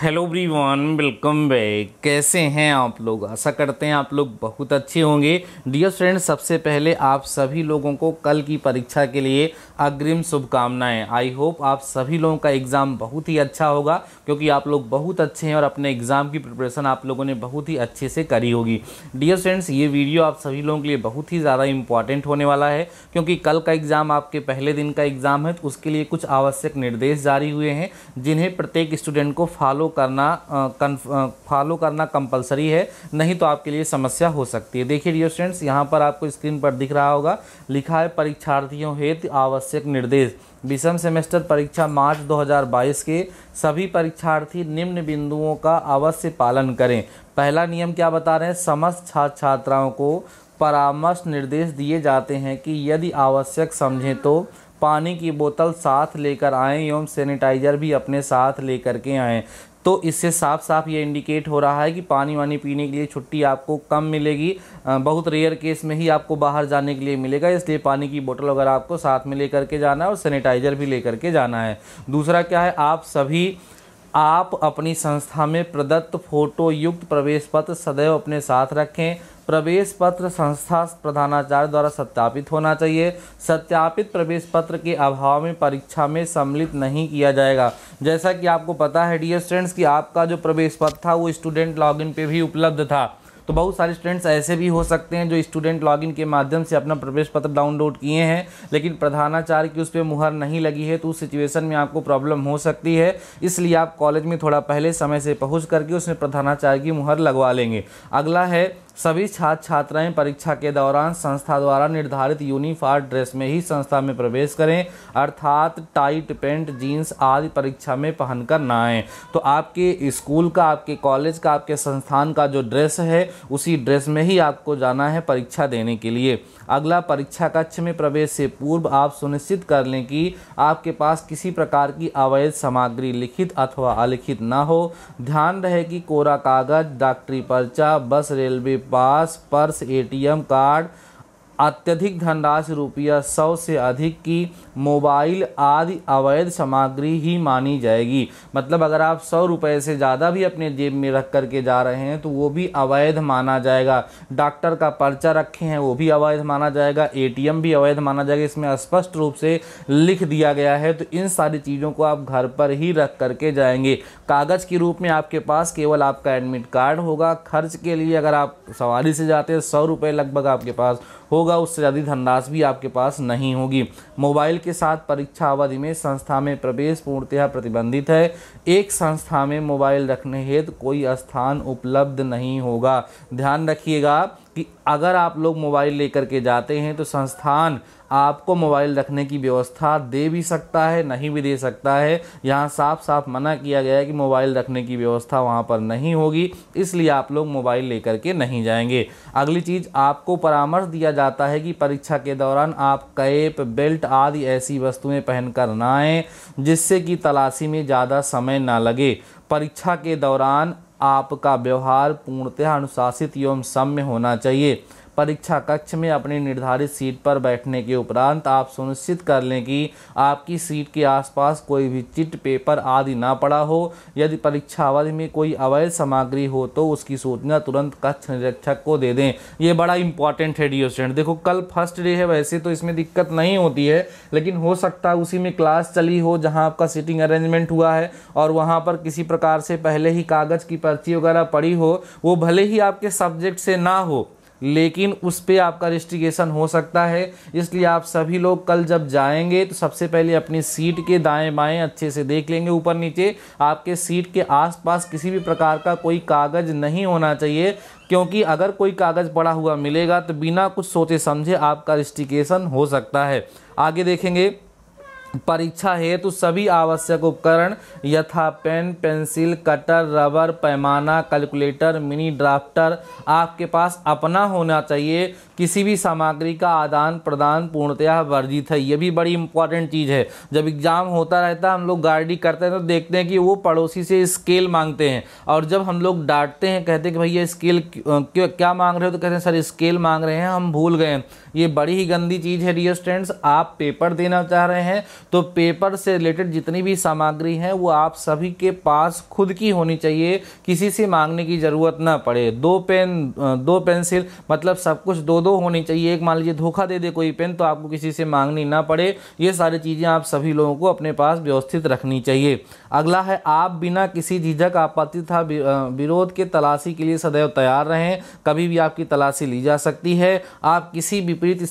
hello one welcome back कैसे हैं आप लोग आशा करते हैं आप लोग बहुत अच्छे होंगे डियर फ्रेंड्स सबसे पहले आप सभी लोगों को कल की परीक्षा के लिए अग्रिम शुभकामनाएं आई होप आप सभी लोगों का एग्ज़ाम बहुत ही अच्छा होगा क्योंकि आप लोग बहुत अच्छे हैं और अपने एग्ज़ाम की प्रिपरेशन आप लोगों ने बहुत ही अच्छे से करी होगी डियर फ्रेंड्स ये वीडियो आप सभी लोगों के लिए बहुत ही ज़्यादा इंपॉर्टेंट होने वाला है क्योंकि कल का एग्ज़ाम आपके पहले दिन का एग्ज़ाम है तो उसके लिए कुछ आवश्यक निर्देश जारी हुए हैं जिन्हें प्रत्येक स्टूडेंट को फॉलो फॉलो करना फॉलो करना कंपलसरी है नहीं तो आपके लिए समस्या हो सकती है देखिए डियर स्टूडेंट्स यहाँ पर आपको स्क्रीन पर दिख रहा होगा लिखा है परीक्षार्थियों हेतु आवश्यक निर्देश विषम सेमेस्टर परीक्षा मार्च 2022 के सभी परीक्षार्थी निम्न बिंदुओं का अवश्य पालन करें पहला नियम क्या बता रहे हैं समस्त छात्र छात्राओं को परामर्श निर्देश दिए जाते हैं कि यदि आवश्यक समझें तो पानी की बोतल साथ लेकर आएँ एवं सैनिटाइजर भी अपने साथ लेकर के आएँ तो इससे साफ साफ ये इंडिकेट हो रहा है कि पानी वानी पीने के लिए छुट्टी आपको कम मिलेगी बहुत रेयर केस में ही आपको बाहर जाने के लिए मिलेगा इसलिए पानी की बोतल वगैरह आपको साथ में लेकर के जाना है और सैनिटाइजर भी लेकर के जाना है दूसरा क्या है आप सभी आप अपनी संस्था में प्रदत्त फोटो युक्त प्रवेश पत्र सदैव अपने साथ रखें प्रवेश पत्र संस्था प्रधानाचार्य द्वारा सत्यापित होना चाहिए सत्यापित प्रवेश पत्र के अभाव में परीक्षा में सम्मिलित नहीं किया जाएगा जैसा कि आपको पता है डियर स्टूडेंट्स कि आपका जो प्रवेश पत्र था वो स्टूडेंट लॉगिन पे भी उपलब्ध था तो बहुत सारे स्टूडेंट्स ऐसे भी हो सकते हैं जो स्टूडेंट लॉगिन के माध्यम से अपना प्रवेश पत्र डाउनलोड किए हैं लेकिन प्रधानाचार्य की उस पर मुहर नहीं लगी है तो उस सिचुएशन में आपको प्रॉब्लम हो सकती है इसलिए आप कॉलेज में थोड़ा पहले समय से पहुँच करके उसमें प्रधानाचार्य की मुहर लगवा लेंगे अगला है सभी छात्र छात्राएं परीक्षा के दौरान संस्था द्वारा निर्धारित यूनिफार्म ड्रेस में ही संस्था में प्रवेश करें अर्थात टाइट पेंट जीन्स आदि परीक्षा में पहनकर ना आएँ तो आपके स्कूल का आपके कॉलेज का आपके संस्थान का जो ड्रेस है उसी ड्रेस में ही आपको जाना है परीक्षा देने के लिए अगला परीक्षा कक्ष में प्रवेश से पूर्व आप सुनिश्चित कर लें कि आपके पास किसी प्रकार की अवैध सामग्री लिखित अथवा अलिखित ना हो ध्यान रहे कि कोरा कागज डॉक्टरी पर्चा bus railway pass purse ATM card अत्यधिक धनराशि रुपया सौ से अधिक की मोबाइल आदि अवैध सामग्री ही मानी जाएगी मतलब अगर आप सौ रुपये से ज़्यादा भी अपने जेब में रख कर के जा रहे हैं तो वो भी अवैध माना जाएगा डॉक्टर का पर्चा रखे हैं वो भी अवैध माना जाएगा ए भी अवैध माना जाएगा इसमें स्पष्ट रूप से लिख दिया गया है तो इन सारी चीज़ों को आप घर पर ही रख कर के जाएंगे कागज़ के रूप में आपके पास केवल आपका एडमिट कार्ड होगा खर्च के लिए अगर आप सवारी से जाते हैं सौ रुपये लगभग आपके पास होगा होगा उससे ज्यादा धनराशि भी आपके पास नहीं होगी मोबाइल के साथ परीक्षा अवधि में संस्था में प्रवेश पूर्णतः प्रतिबंधित है एक संस्था में मोबाइल रखने हेतु कोई स्थान उपलब्ध नहीं होगा ध्यान रखिएगा कि अगर आप लोग मोबाइल लेकर के जाते हैं तो संस्थान आपको मोबाइल रखने की व्यवस्था दे भी सकता है नहीं भी दे सकता है यहाँ साफ साफ मना किया गया है कि मोबाइल रखने की व्यवस्था वहाँ पर नहीं होगी इसलिए आप लोग मोबाइल लेकर के नहीं जाएंगे अगली चीज़ आपको परामर्श दिया जाता है कि परीक्षा के दौरान आप कैप बेल्ट आदि ऐसी वस्तुएँ पहन कर ना आएँ जिससे कि तलाशी में ज़्यादा समय ना लगे परीक्षा के दौरान आपका व्यवहार पूर्णतः अनुशासित एवं सम्य होना चाहिए परीक्षा कक्ष में अपनी निर्धारित सीट पर बैठने के उपरांत आप सुनिश्चित कर लें कि आपकी सीट के आसपास कोई भी चिट पेपर आदि ना पड़ा हो यदि परीक्षा अवधि में कोई अवैध सामग्री हो तो उसकी सूचना तुरंत कक्ष निरीक्षक को दे दें ये बड़ा इंपॉर्टेंट है डी स्टूडेंट देखो कल फर्स्ट डे है वैसे तो इसमें दिक्कत नहीं होती है लेकिन हो सकता है उसी में क्लास चली हो जहाँ आपका सीटिंग अरेंजमेंट हुआ है और वहाँ पर किसी प्रकार से पहले ही कागज़ की पर्ची वगैरह पड़ी हो वो भले ही आपके सब्जेक्ट से ना हो लेकिन उस पर आपका रजिस्ट्रिकेशन हो सकता है इसलिए आप सभी लोग कल जब जाएंगे तो सबसे पहले अपनी सीट के दाएं बाएं अच्छे से देख लेंगे ऊपर नीचे आपके सीट के आसपास किसी भी प्रकार का कोई कागज़ नहीं होना चाहिए क्योंकि अगर कोई कागज़ पड़ा हुआ मिलेगा तो बिना कुछ सोचे समझे आपका रजिस्ट्रिकेशन हो सकता है आगे देखेंगे परीक्षा हेतु सभी आवश्यक उपकरण यथा पेन पेंसिल कटर रबर पैमाना कैलकुलेटर मिनी ड्राफ्टर आपके पास अपना होना चाहिए किसी भी सामग्री का आदान प्रदान पूर्णतः वर्जित है ये भी बड़ी इंपॉर्टेंट चीज़ है जब एग्ज़ाम होता रहता है हम लोग गार्डी करते हैं तो देखते हैं कि वो पड़ोसी से स्केल मांगते हैं और जब हम लोग डांटते हैं कहते हैं कि भैया स्केल क्या मांग रहे हो तो कहते हैं सर स्केल मांग रहे हैं हम भूल गए ये बड़ी ही गंदी चीज़ है डियर स्टूडेंट्स आप पेपर देना चाह रहे हैं तो पेपर से रिलेटेड जितनी भी सामग्री है वो आप सभी के पास खुद की होनी चाहिए किसी से मांगने की ज़रूरत ना पड़े दो पेन दो पेंसिल मतलब सब कुछ दो दो होनी चाहिए एक मान लीजिए धोखा दे दे कोई पेन तो आपको किसी से मांगनी ना पड़े ये सारी चीज़ें आप सभी लोगों को अपने पास व्यवस्थित रखनी चाहिए अगला है आप बिना किसी झिझक आपत्ति था विरोध के तलाशी के लिए सदैव तैयार रहें कभी भी आपकी तलाशी ली जा सकती है आप किसी विपरीत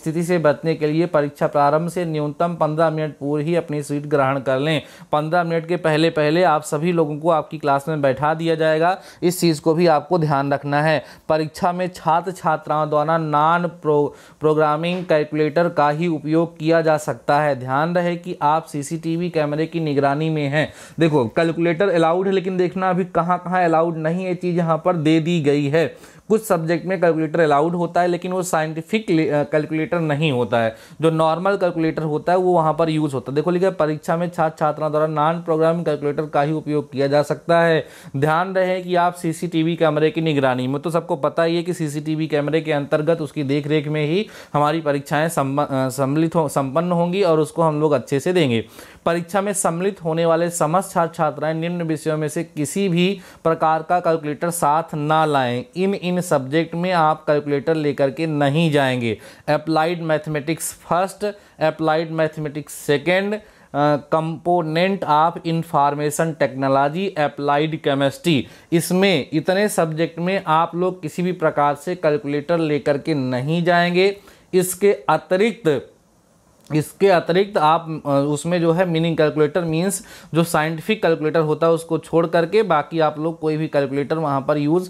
स्थिति से बचने के लिए परीक्षा प्रारंभ से न्यूनतम पंद्रह मिनट पूर्व ही अपनी सीट ग्रहण कर लें पंद्रह मिनट के पहले पहले आप सभी लोगों को आपकी क्लास में बैठा दिया जाएगा इस चीज़ को भी आपको ध्यान रखना है परीक्षा में छात्र छात्राओं द्वारा जाना नॉन प्रो प्रोग्रामिंग कैलकुलेटर का ही उपयोग किया जा सकता है ध्यान रहे कि आप सीसीटीवी कैमरे की निगरानी में हैं देखो कैलकुलेटर अलाउड है लेकिन देखना अभी कहाँ कहाँ अलाउड नहीं है चीज़ यहाँ पर दे दी गई है कुछ सब्जेक्ट में कैलकुलेटर अलाउड होता है लेकिन वो साइंटिफिक कैलकुलेटर नहीं होता है जो नॉर्मल कैलकुलेटर होता है वो वहाँ पर यूज़ होता है देखो लिखा परीक्षा में छात्र छात्रा द्वारा नॉन प्रोग्राम कैलकुलेटर का ही उपयोग किया जा सकता है ध्यान रहे कि आप सीसीटीवी कैमरे की निगरानी में तो सबको पता ही है कि सीसीटीवी कैमरे के अंतर्गत अंतर्गत उसकी देख रेख में ही हमारी परीक्षाएँ सम्मिलित हो संपन्न होंगी और उसको हम लोग अच्छे से देंगे परीक्षा में सम्मिलित होने वाले समस्त छात्र छात्राएं निम्न विषयों में से किसी भी प्रकार का कैलकुलेटर साथ ना लाएं इन इन सब्जेक्ट में आप कैलकुलेटर लेकर के नहीं जाएंगे applied mathematics first applied mathematics second component of information technology applied chemistry इसमें इतने सब्जेक्ट में आप लोग किसी भी प्रकार से कैलकुलेटर लेकर के नहीं जाएंगे इसके अतिरिक्त इसके अतिरिक्त आप उसमें जो है मीनिंग कैलकुलेटर मींस जो साइंटिफिक कैलकुलेटर होता है उसको छोड़ करके बाकी आप लोग कोई भी कैलकुलेटर वहां पर यूज़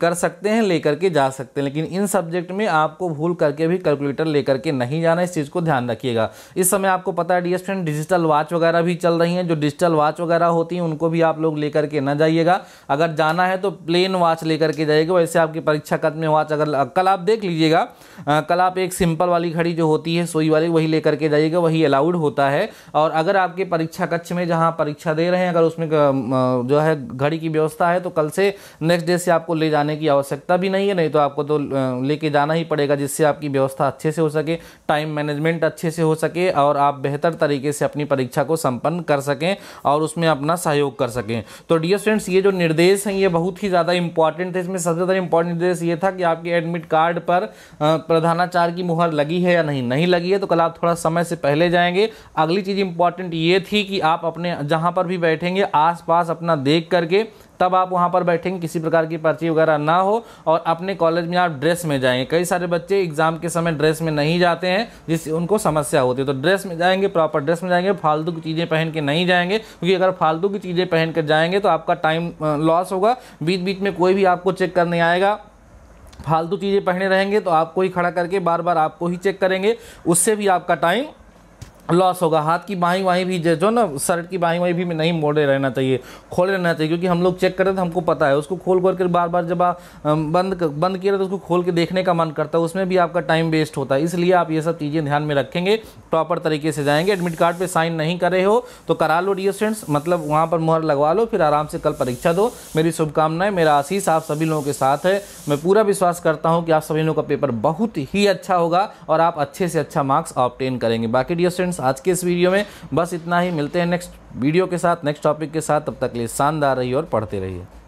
कर सकते हैं लेकर के जा सकते हैं लेकिन इन सब्जेक्ट में आपको भूल करके भी कैलकुलेटर लेकर के नहीं जाना इस चीज़ को ध्यान रखिएगा इस समय आपको पता है डी डिजिटल वॉच वगैरह भी चल रही हैं जो डिजिटल वॉच वगैरह होती हैं उनको भी आप लोग लेकर के ना जाइएगा अगर जाना है तो प्लेन वॉच लेकर के जाइएगा वैसे आपकी परीक्षा कद में वॉच अगर कल आप देख लीजिएगा कल आप एक सिंपल वाली घड़ी जो होती है सोई वाली वही लेकर करके जाइएगा वही अलाउड होता है और अगर आपके परीक्षा कक्ष में जहाँ परीक्षा दे रहे हैं अगर उसमें जो है घड़ी की व्यवस्था है तो कल से नेक्स्ट डे से आपको ले जाने की आवश्यकता भी नहीं है नहीं तो आपको तो लेके जाना ही पड़ेगा जिससे आपकी व्यवस्था अच्छे से हो सके टाइम मैनेजमेंट अच्छे से हो सके और आप बेहतर तरीके से अपनी परीक्षा को संपन्न कर सकें और उसमें अपना सहयोग कर सकें तो डियर स्टूडेंट्स ये जो निर्देश हैं ये बहुत ही ज़्यादा इंपॉर्टेंट है इसमें सबसे ज़्यादा इंपॉर्टेंट निर्देश ये था कि आपके एडमिट कार्ड पर प्रधानाचार्य की मुहर लगी है या नहीं नहीं लगी है तो कल आप थोड़ा समय से पहले जाएंगे अगली चीज़ इंपॉर्टेंट ये थी कि आप अपने जहाँ पर भी बैठेंगे आसपास अपना देख करके तब आप वहाँ पर बैठेंगे किसी प्रकार की पर्ची वगैरह ना हो और अपने कॉलेज में आप ड्रेस में जाएंगे कई सारे बच्चे एग्ज़ाम के समय ड्रेस में नहीं जाते हैं जिससे उनको समस्या होती है तो ड्रेस में जाएंगे प्रॉपर ड्रेस में जाएंगे फालतू की चीज़ें पहन के नहीं जाएंगे क्योंकि अगर फालतू की चीज़ें पहन कर जाएंगे तो आपका टाइम लॉस होगा बीच बीच में कोई भी आपको चेक करने आएगा फालतू चीज़ें पहने रहेंगे तो आपको ही खड़ा करके बार बार आपको ही चेक करेंगे उससे भी आपका टाइम लॉस होगा हाथ की बाहीं वाहीं भी जो ना शर्ट की बाहीं वाहीं भी नहीं मोड़े रहना चाहिए खोले रहना चाहिए क्योंकि हम लोग चेक करें तो हमको पता है उसको खोल कर कर बार बार जब आप बंद बंद किए तो उसको खोल के देखने का मन करता है उसमें भी आपका टाइम वेस्ट होता है इसलिए आप ये सब चीज़ें ध्यान में रखेंगे प्रॉपर तरीके से जाएंगे एडमिट कार्ड पर साइन नहीं करे हो तो करा लो डियर मतलब वहाँ पर मुहर लगवा लो फिर आराम से कल परीक्षा दो मेरी शुभकामनाएं मेरा आशीष आप सभी लोगों के साथ है मैं पूरा विश्वास करता हूँ कि आप सभी लोगों का पेपर बहुत ही अच्छा होगा और आप अच्छे से अच्छा मार्क्स ऑप्टेन करेंगे बाकी डियर आज के इस वीडियो में बस इतना ही मिलते हैं नेक्स्ट वीडियो के साथ नेक्स्ट टॉपिक के साथ तब तक लिए शानदार रहिए और पढ़ते रहिए